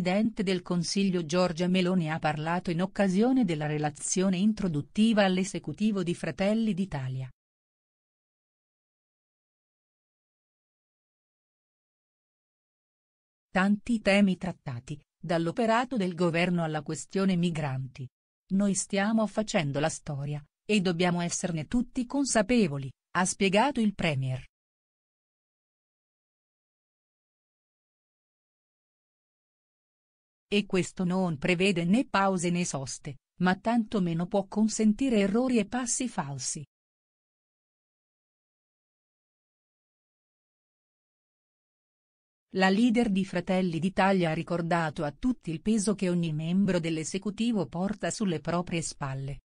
presidente del Consiglio Giorgia Meloni ha parlato in occasione della relazione introduttiva all'esecutivo di Fratelli d'Italia. Tanti temi trattati, dall'operato del governo alla questione migranti. Noi stiamo facendo la storia, e dobbiamo esserne tutti consapevoli, ha spiegato il Premier. E questo non prevede né pause né soste, ma tantomeno può consentire errori e passi falsi. La leader di Fratelli d'Italia ha ricordato a tutti il peso che ogni membro dell'esecutivo porta sulle proprie spalle.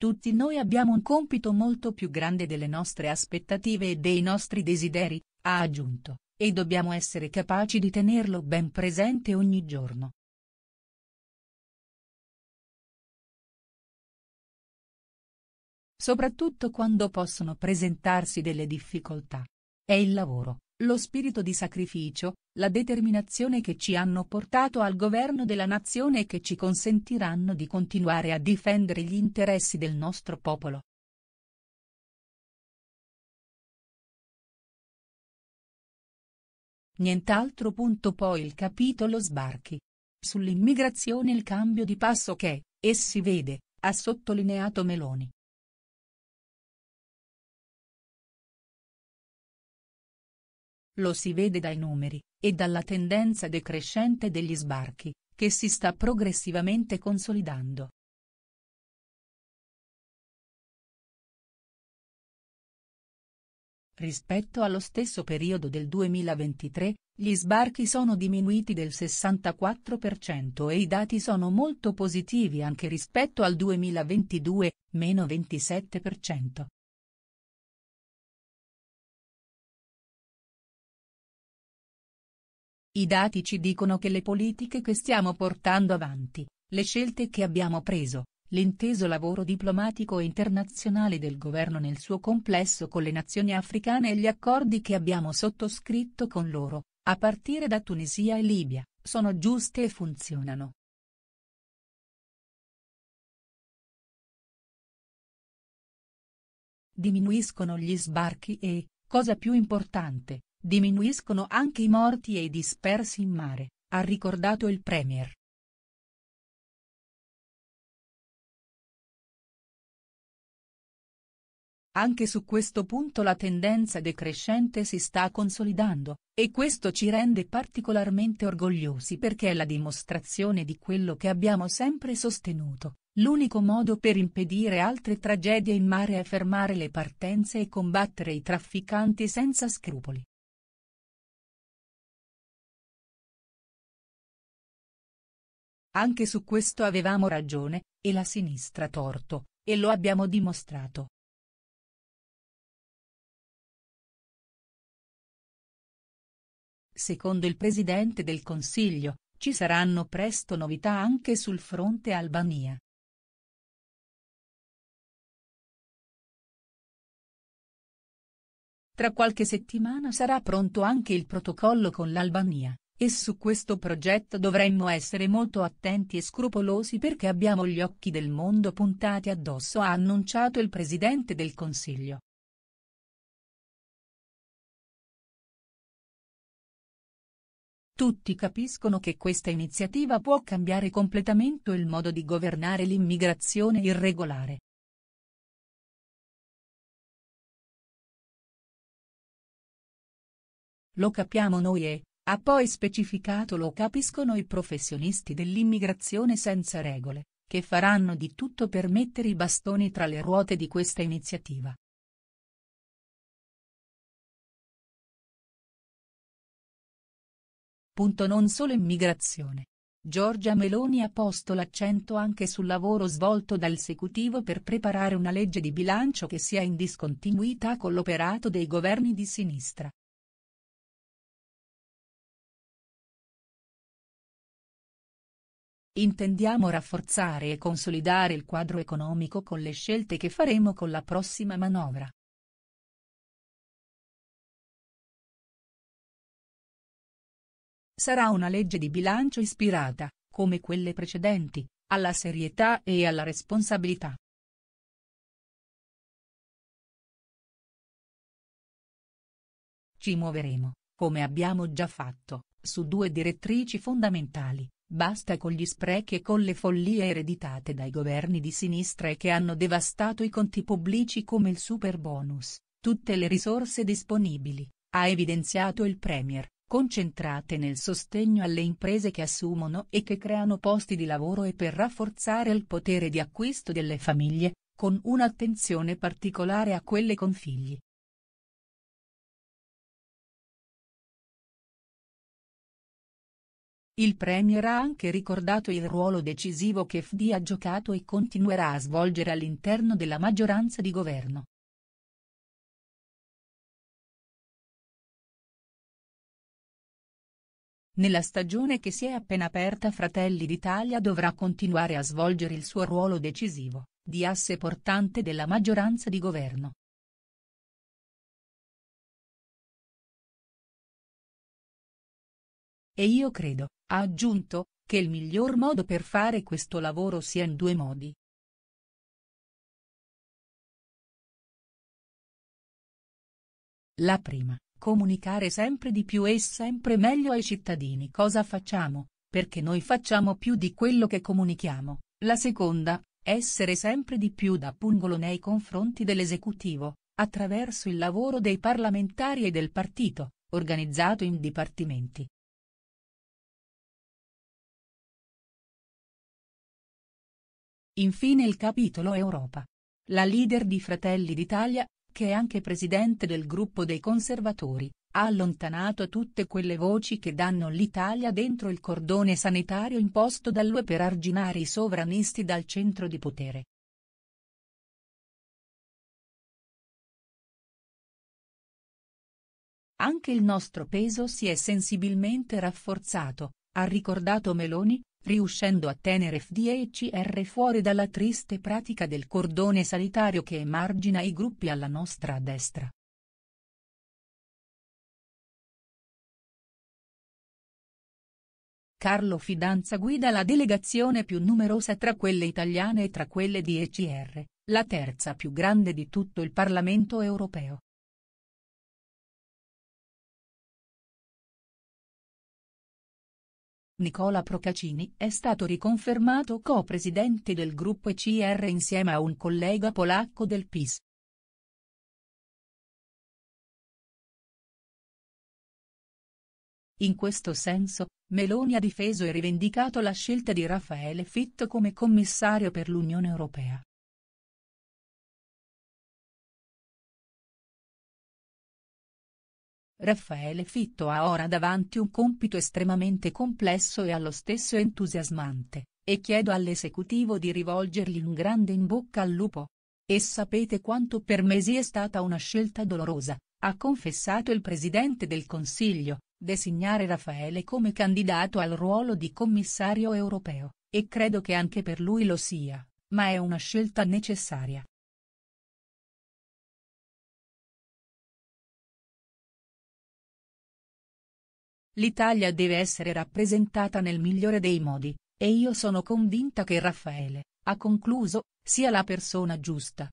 Tutti noi abbiamo un compito molto più grande delle nostre aspettative e dei nostri desideri, ha aggiunto, e dobbiamo essere capaci di tenerlo ben presente ogni giorno. soprattutto quando possono presentarsi delle difficoltà. È il lavoro, lo spirito di sacrificio, la determinazione che ci hanno portato al governo della nazione e che ci consentiranno di continuare a difendere gli interessi del nostro popolo. Nient'altro punto poi il capitolo sbarchi. Sull'immigrazione il cambio di passo che, e si vede, ha sottolineato Meloni. Lo si vede dai numeri e dalla tendenza decrescente degli sbarchi, che si sta progressivamente consolidando. Rispetto allo stesso periodo del 2023, gli sbarchi sono diminuiti del 64% e i dati sono molto positivi anche rispetto al 2022, meno 27%. I dati ci dicono che le politiche che stiamo portando avanti, le scelte che abbiamo preso, l'inteso lavoro diplomatico e internazionale del governo nel suo complesso con le nazioni africane e gli accordi che abbiamo sottoscritto con loro, a partire da Tunisia e Libia, sono giuste e funzionano. Diminuiscono gli sbarchi e, cosa più importante, Diminuiscono anche i morti e i dispersi in mare, ha ricordato il Premier. Anche su questo punto la tendenza decrescente si sta consolidando, e questo ci rende particolarmente orgogliosi perché è la dimostrazione di quello che abbiamo sempre sostenuto, l'unico modo per impedire altre tragedie in mare è fermare le partenze e combattere i trafficanti senza scrupoli. Anche su questo avevamo ragione, e la sinistra torto, e lo abbiamo dimostrato. Secondo il Presidente del Consiglio, ci saranno presto novità anche sul fronte Albania. Tra qualche settimana sarà pronto anche il protocollo con l'Albania. E su questo progetto dovremmo essere molto attenti e scrupolosi perché abbiamo gli occhi del mondo puntati addosso ha annunciato il Presidente del Consiglio. Tutti capiscono che questa iniziativa può cambiare completamente il modo di governare l'immigrazione irregolare. Lo capiamo noi e, ha poi specificato lo capiscono i professionisti dell'immigrazione senza regole, che faranno di tutto per mettere i bastoni tra le ruote di questa iniziativa. Punto non solo immigrazione. Giorgia Meloni ha posto l'accento anche sul lavoro svolto dall'esecutivo per preparare una legge di bilancio che sia in discontinuità con l'operato dei governi di sinistra. Intendiamo rafforzare e consolidare il quadro economico con le scelte che faremo con la prossima manovra. Sarà una legge di bilancio ispirata, come quelle precedenti, alla serietà e alla responsabilità. Ci muoveremo, come abbiamo già fatto, su due direttrici fondamentali, Basta con gli sprechi e con le follie ereditate dai governi di sinistra e che hanno devastato i conti pubblici come il super bonus, tutte le risorse disponibili, ha evidenziato il Premier, concentrate nel sostegno alle imprese che assumono e che creano posti di lavoro e per rafforzare il potere di acquisto delle famiglie, con un'attenzione particolare a quelle con figli, Il Premier ha anche ricordato il ruolo decisivo che FD ha giocato e continuerà a svolgere all'interno della maggioranza di governo. Nella stagione che si è appena aperta Fratelli d'Italia dovrà continuare a svolgere il suo ruolo decisivo, di asse portante della maggioranza di governo. E io credo, ha aggiunto, che il miglior modo per fare questo lavoro sia in due modi. La prima, comunicare sempre di più e sempre meglio ai cittadini cosa facciamo, perché noi facciamo più di quello che comunichiamo. La seconda, essere sempre di più da pungolo nei confronti dell'esecutivo, attraverso il lavoro dei parlamentari e del partito, organizzato in dipartimenti, Infine il capitolo Europa. La leader di Fratelli d'Italia, che è anche presidente del gruppo dei conservatori, ha allontanato tutte quelle voci che danno l'Italia dentro il cordone sanitario imposto dall'UE per arginare i sovranisti dal centro di potere. Anche il nostro peso si è sensibilmente rafforzato, ha ricordato Meloni, riuscendo a tenere FDHR fuori dalla triste pratica del cordone sanitario che emargina i gruppi alla nostra destra. Carlo Fidanza guida la delegazione più numerosa tra quelle italiane e tra quelle di ECR, la terza più grande di tutto il Parlamento europeo. Nicola Procaccini è stato riconfermato co-presidente del gruppo ECR insieme a un collega polacco del PIS. In questo senso, Meloni ha difeso e rivendicato la scelta di Raffaele Fitto come commissario per l'Unione Europea. Raffaele Fitto ha ora davanti un compito estremamente complesso e allo stesso entusiasmante, e chiedo all'esecutivo di rivolgergli un grande in bocca al lupo. E sapete quanto per mesi è stata una scelta dolorosa, ha confessato il Presidente del Consiglio, designare Raffaele come candidato al ruolo di commissario europeo, e credo che anche per lui lo sia, ma è una scelta necessaria, L'Italia deve essere rappresentata nel migliore dei modi, e io sono convinta che Raffaele, ha concluso, sia la persona giusta,